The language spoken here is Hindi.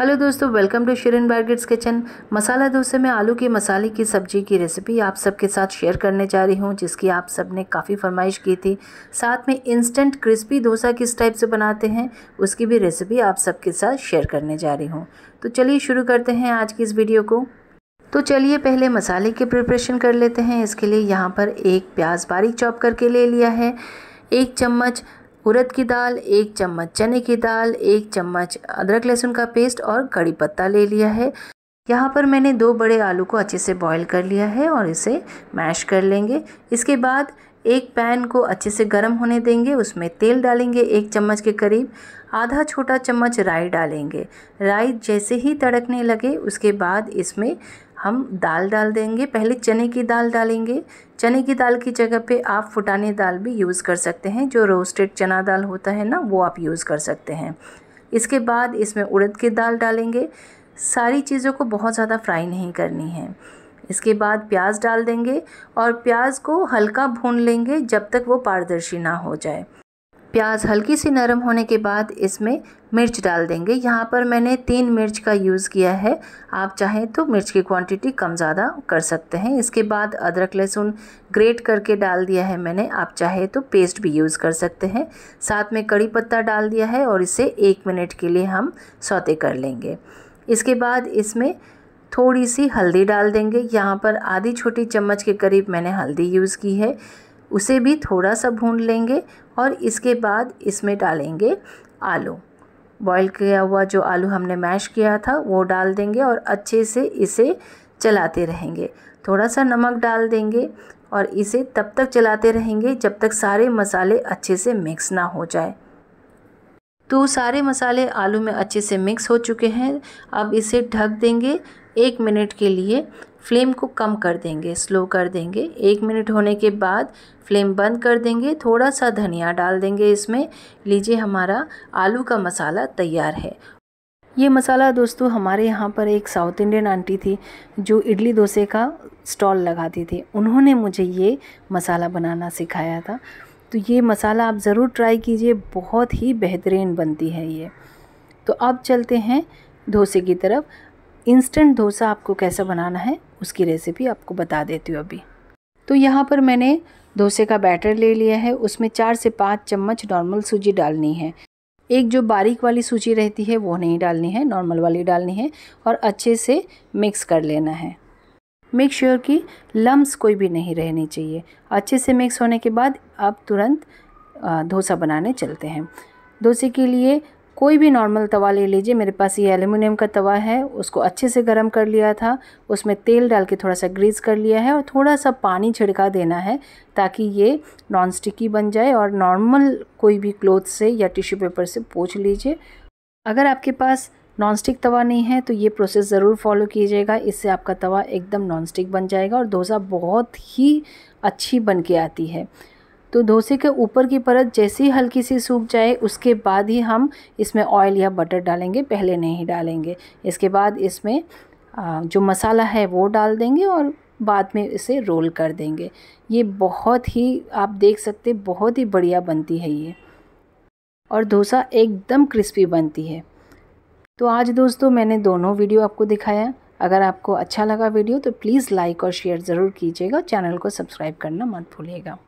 हेलो दोस्तों वेलकम टू शिरन बार्गेट्स किचन मसाला डोसे में आलू के मसाले की सब्जी की रेसिपी आप सबके साथ शेयर करने जा रही हूँ जिसकी आप सब ने काफ़ी फरमाइश की थी साथ में इंस्टेंट क्रिस्पी डोसा किस टाइप से बनाते हैं उसकी भी रेसिपी आप सबके साथ शेयर करने जा रही हूँ तो चलिए शुरू करते हैं आज की इस वीडियो को तो चलिए पहले मसाले की प्रिपरेशन कर लेते हैं इसके लिए यहाँ पर एक प्याज बारीक चॉप करके ले लिया है एक चम्मच उड़द की दाल एक चम्मच चने की दाल एक चम्मच अदरक लहसुन का पेस्ट और कड़ी पत्ता ले लिया है यहाँ पर मैंने दो बड़े आलू को अच्छे से बॉईल कर लिया है और इसे मैश कर लेंगे इसके बाद एक पैन को अच्छे से गर्म होने देंगे उसमें तेल डालेंगे एक चम्मच के करीब आधा छोटा चम्मच राई डालेंगे राई जैसे ही तड़कने लगे उसके बाद इसमें हम दाल डाल देंगे पहले चने की दाल डालेंगे चने की दाल की जगह पे आप फुटाने दाल भी यूज़ कर सकते हैं जो रोस्टेड चना दाल होता है ना वो आप यूज़ कर सकते हैं इसके बाद इसमें उड़द की दाल डालेंगे सारी चीज़ों को बहुत ज़्यादा फ्राई नहीं करनी है इसके बाद प्याज डाल देंगे और प्याज को हल्का भून लेंगे जब तक वो पारदर्शी ना हो जाए प्याज हल्की सी नरम होने के बाद इसमें मिर्च डाल देंगे यहाँ पर मैंने तीन मिर्च का यूज़ किया है आप चाहें तो मिर्च की क्वांटिटी कम ज़्यादा कर सकते हैं इसके बाद अदरक लहसुन ग्रेट करके डाल दिया है मैंने आप चाहें तो पेस्ट भी यूज़ कर सकते हैं साथ में कड़ी पत्ता डाल दिया है और इसे एक मिनट के लिए हम सौते कर लेंगे इसके बाद इसमें थोड़ी सी हल्दी डाल देंगे यहाँ पर आधी छोटी चम्मच के करीब मैंने हल्दी यूज़ की है उसे भी थोड़ा सा भून लेंगे और इसके बाद इसमें डालेंगे आलू बॉईल किया हुआ जो आलू हमने मैश किया था वो डाल देंगे और अच्छे से इसे चलाते रहेंगे थोड़ा सा नमक डाल देंगे और इसे तब तक चलाते रहेंगे जब तक सारे मसाले अच्छे से मिक्स ना हो जाए तो सारे मसाले आलू में अच्छे से मिक्स हो चुके हैं अब इसे ढक देंगे एक मिनट के लिए फ्लेम को कम कर देंगे स्लो कर देंगे एक मिनट होने के बाद फ्लेम बंद कर देंगे थोड़ा सा धनिया डाल देंगे इसमें लीजिए हमारा आलू का मसाला तैयार है ये मसाला दोस्तों हमारे यहाँ पर एक साउथ इंडियन आंटी थी जो इडली डोसे का स्टॉल लगाती थी उन्होंने मुझे ये मसाला बनाना सिखाया था तो ये मसाला आप ज़रूर ट्राई कीजिए बहुत ही बेहतरीन बनती है ये तो अब चलते हैं डोसे की तरफ इंस्टेंट डोसा आपको कैसा बनाना है उसकी रेसिपी आपको बता देती हूँ अभी तो यहाँ पर मैंने डोसे का बैटर ले लिया है उसमें चार से पाँच चम्मच नॉर्मल सूजी डालनी है एक जो बारीक वाली सूजी रहती है वो नहीं डालनी है नॉर्मल वाली डालनी है और अच्छे से मिक्स कर लेना है मेक श्योर sure कि लम्स कोई भी नहीं रहनी चाहिए अच्छे से मिक्स होने के बाद आप तुरंत डोसा बनाने चलते हैं डोसे के लिए कोई भी नॉर्मल तवा ले लीजिए मेरे पास ये एल्यूमिनियम का तवा है उसको अच्छे से गर्म कर लिया था उसमें तेल डाल के थोड़ा सा ग्रीस कर लिया है और थोड़ा सा पानी छिड़का देना है ताकि ये नॉन स्टिकी बन जाए और नॉर्मल कोई भी क्लोथ से या टिश्यू पेपर से पोछ लीजिए अगर आपके पास नॉन स्टिक तवा नहीं है तो ये प्रोसेस ज़रूर फॉलो कीजिएगा इससे आपका तवा एकदम नॉन स्टिक बन जाएगा और डोसा बहुत ही अच्छी बन के आती है तो डोसे के ऊपर की परत जैसे ही हल्की सी सूख जाए उसके बाद ही हम इसमें ऑयल या बटर डालेंगे पहले नहीं डालेंगे इसके बाद इसमें जो मसाला है वो डाल देंगे और बाद में इसे रोल कर देंगे ये बहुत ही आप देख सकते बहुत ही बढ़िया बनती है ये और डोसा एकदम क्रिस्पी बनती है तो आज दोस्तों मैंने दोनों वीडियो आपको दिखाया अगर आपको अच्छा लगा वीडियो तो प्लीज़ लाइक और शेयर ज़रूर कीजिएगा चैनल को सब्सक्राइब करना मत भूलिएगा